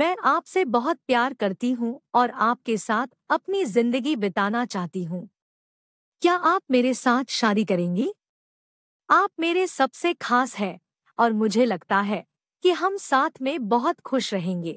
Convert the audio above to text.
मैं आपसे बहुत प्यार करती हूँ और आपके साथ अपनी जिंदगी बिताना चाहती हूँ क्या आप मेरे साथ शादी करेंगी आप मेरे सबसे खास हैं और मुझे लगता है कि हम साथ में बहुत खुश रहेंगे